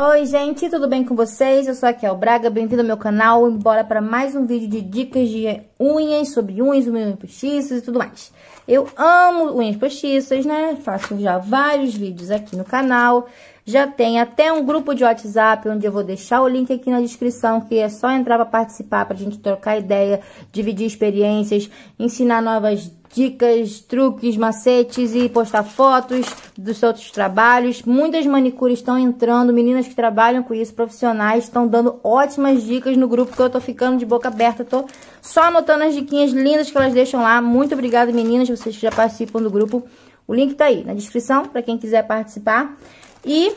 Oi, gente, tudo bem com vocês? Eu sou a Kel Braga, bem-vindo ao meu canal. Bora para mais um vídeo de dicas de unhas, sobre unhas, unhas postiças e tudo mais. Eu amo unhas postiças, né? Faço já vários vídeos aqui no canal. Já tem até um grupo de WhatsApp, onde eu vou deixar o link aqui na descrição, que é só entrar para participar, para a gente trocar ideia, dividir experiências, ensinar novas dicas, truques, macetes e postar fotos dos seus trabalhos. Muitas manicures estão entrando, meninas que trabalham com isso, profissionais, estão dando ótimas dicas no grupo que eu tô ficando de boca aberta, tô só anotando as diquinhas lindas que elas deixam lá. Muito obrigada, meninas, vocês que já participam do grupo. O link tá aí na descrição para quem quiser participar. E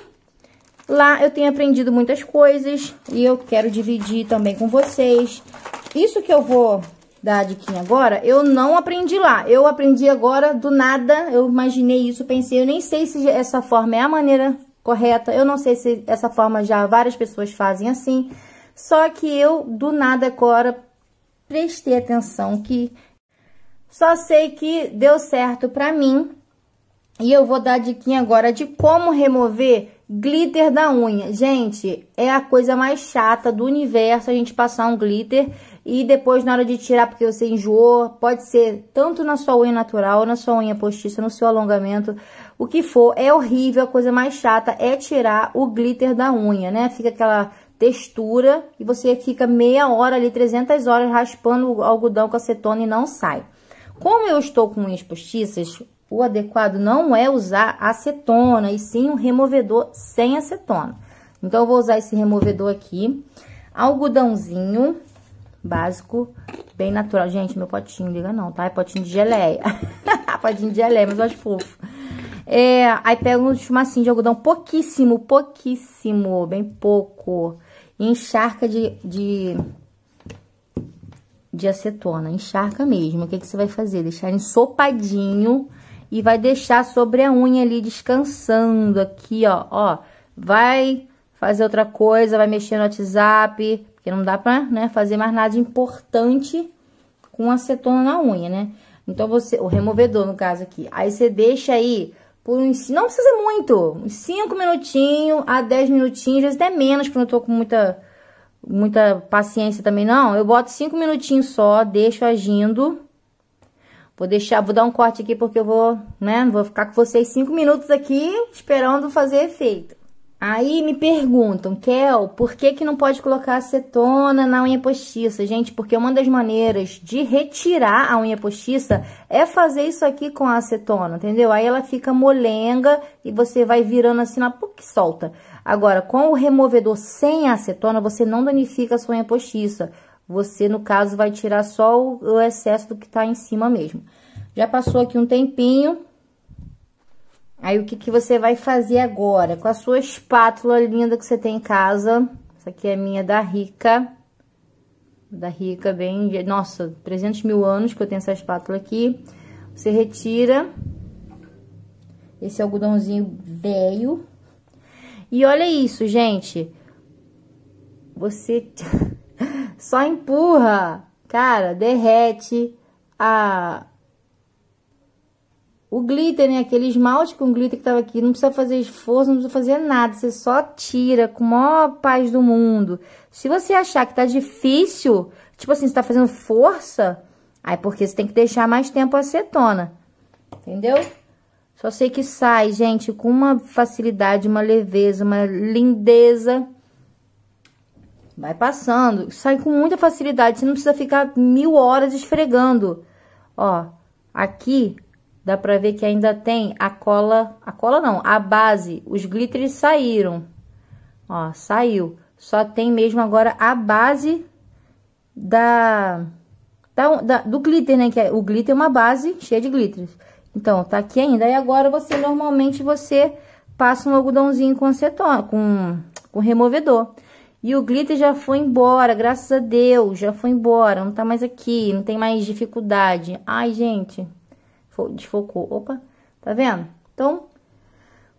lá eu tenho aprendido muitas coisas e eu quero dividir também com vocês. Isso que eu vou da diquinha agora, eu não aprendi lá. Eu aprendi agora do nada, eu imaginei isso, pensei, eu nem sei se essa forma é a maneira correta, eu não sei se essa forma já várias pessoas fazem assim, só que eu do nada agora prestei atenção que só sei que deu certo pra mim e eu vou dar a diquinha agora de como remover glitter da unha. Gente, é a coisa mais chata do universo a gente passar um glitter e depois, na hora de tirar, porque você enjoou, pode ser tanto na sua unha natural, na sua unha postiça, no seu alongamento, o que for. É horrível, a coisa mais chata é tirar o glitter da unha, né? Fica aquela textura e você fica meia hora ali, 300 horas, raspando o algodão com acetona e não sai. Como eu estou com unhas postiças, o adequado não é usar acetona, e sim um removedor sem acetona. Então, eu vou usar esse removedor aqui, algodãozinho, Básico, bem natural. Gente, meu potinho, liga não, tá? É potinho de geleia. potinho de geleia, mas eu acho fofo. É, aí pega um chumacinho de algodão, pouquíssimo, pouquíssimo, bem pouco. E encharca de, de, de acetona, encharca mesmo. O que, que você vai fazer? Deixar ensopadinho e vai deixar sobre a unha ali descansando aqui, ó. Ó, vai fazer outra coisa, vai mexer no WhatsApp, porque não dá pra né, fazer mais nada importante com acetona na unha, né? Então, você... O removedor, no caso aqui. Aí, você deixa aí por uns... Não precisa muito. Uns 5 minutinhos a 10 minutinhos. Às vezes até menos, porque eu não tô com muita, muita paciência também, não. Eu boto 5 minutinhos só, deixo agindo... Vou deixar, vou dar um corte aqui porque eu vou, né, vou ficar com vocês cinco minutos aqui esperando fazer efeito. Aí me perguntam, Kel, por que, que não pode colocar acetona na unha postiça? Gente, porque uma das maneiras de retirar a unha postiça é fazer isso aqui com a acetona, entendeu? Aí ela fica molenga e você vai virando assim na que solta. Agora, com o removedor sem acetona, você não danifica a sua unha postiça. Você, no caso, vai tirar só o excesso do que tá em cima mesmo. Já passou aqui um tempinho, Aí, o que, que você vai fazer agora? Com a sua espátula linda que você tem em casa. Essa aqui é a minha da Rica. Da Rica, bem... Nossa, 300 mil anos que eu tenho essa espátula aqui. Você retira esse algodãozinho velho. E olha isso, gente. Você só empurra, cara, derrete a o glitter, né? Aquele esmalte com glitter que tava aqui, não precisa fazer esforço, não precisa fazer nada. Você só tira com a maior paz do mundo. Se você achar que tá difícil, tipo assim, você tá fazendo força, aí é porque você tem que deixar mais tempo a acetona. Entendeu? Só sei que sai, gente, com uma facilidade, uma leveza, uma lindeza. Vai passando. Sai com muita facilidade. Você não precisa ficar mil horas esfregando. Ó, aqui Dá pra ver que ainda tem a cola, a cola não, a base. Os glitters saíram, ó, saiu. Só tem mesmo agora a base da, da, da do glitter, né? Que é, o glitter é uma base cheia de glitters. Então, tá aqui ainda. E agora você, normalmente, você passa um algodãozinho com acetona, com, com removedor. E o glitter já foi embora, graças a Deus, já foi embora, não tá mais aqui, não tem mais dificuldade. Ai, gente, desfocou, opa, tá vendo? Então,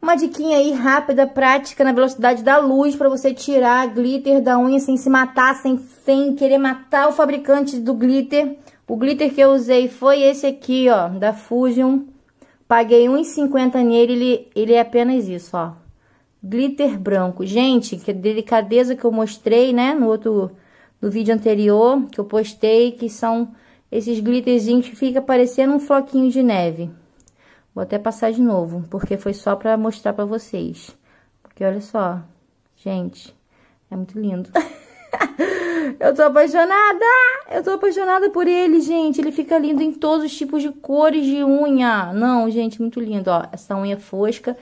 uma diquinha aí rápida, prática, na velocidade da luz, pra você tirar glitter da unha sem se matar, sem, sem querer matar o fabricante do glitter. O glitter que eu usei foi esse aqui, ó, da Fusion. Paguei R$1,50 nele, ele, ele é apenas isso, ó. Glitter branco. Gente, que delicadeza que eu mostrei, né, no outro... No vídeo anterior que eu postei, que são esses glitterzinhos que fica parecendo um floquinho de neve. Vou até passar de novo, porque foi só pra mostrar pra vocês. Porque olha só, gente, é muito lindo. eu tô apaixonada! Eu tô apaixonada por ele, gente. Ele fica lindo em todos os tipos de cores de unha. Não, gente, muito lindo, ó. Essa unha é fosca.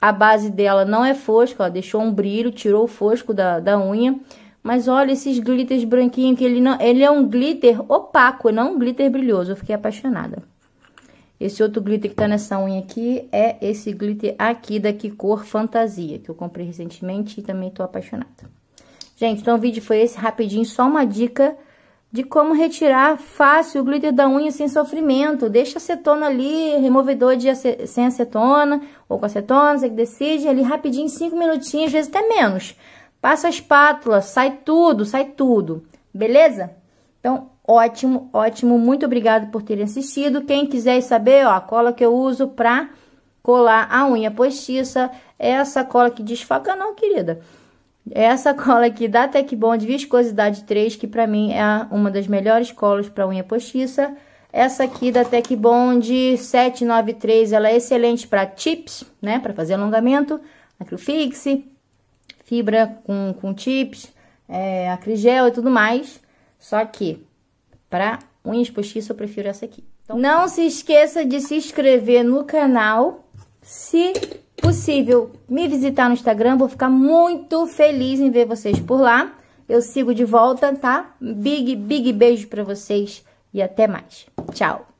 A base dela não é fosca, ó. Deixou um brilho, tirou o fosco da, da unha. Mas olha esses glitters branquinhos, que ele não, ele é um glitter opaco, não um glitter brilhoso. Eu fiquei apaixonada. Esse outro glitter que tá nessa unha aqui é esse glitter aqui da Que Cor Fantasia, que eu comprei recentemente e também tô apaixonada. Gente, então o vídeo foi esse, rapidinho, só uma dica de como retirar fácil o glitter da unha sem sofrimento. Deixa acetona ali, removedor de ac sem acetona ou com acetona, você que decide, ali rapidinho, 5 minutinhos, às vezes até menos. Passa a espátula, sai tudo, sai tudo, beleza? Então, ótimo, ótimo, muito obrigado por terem assistido. Quem quiser saber, ó, a cola que eu uso pra colar a unha postiça, é essa cola que desfaca não, querida. É essa cola aqui da Tecbond, Viscosidade 3, que pra mim é uma das melhores colas pra unha postiça. Essa aqui da Tecbond 793, ela é excelente para tips, né? Para fazer alongamento, acrofix, fibra, com, com tips, é, acrigel e tudo mais. Só que, para unhas postiças, eu prefiro essa aqui. Então, não se esqueça de se inscrever no canal. Se possível, me visitar no Instagram. Vou ficar muito feliz em ver vocês por lá. Eu sigo de volta, tá? Big, big beijo pra vocês e até mais. Tchau!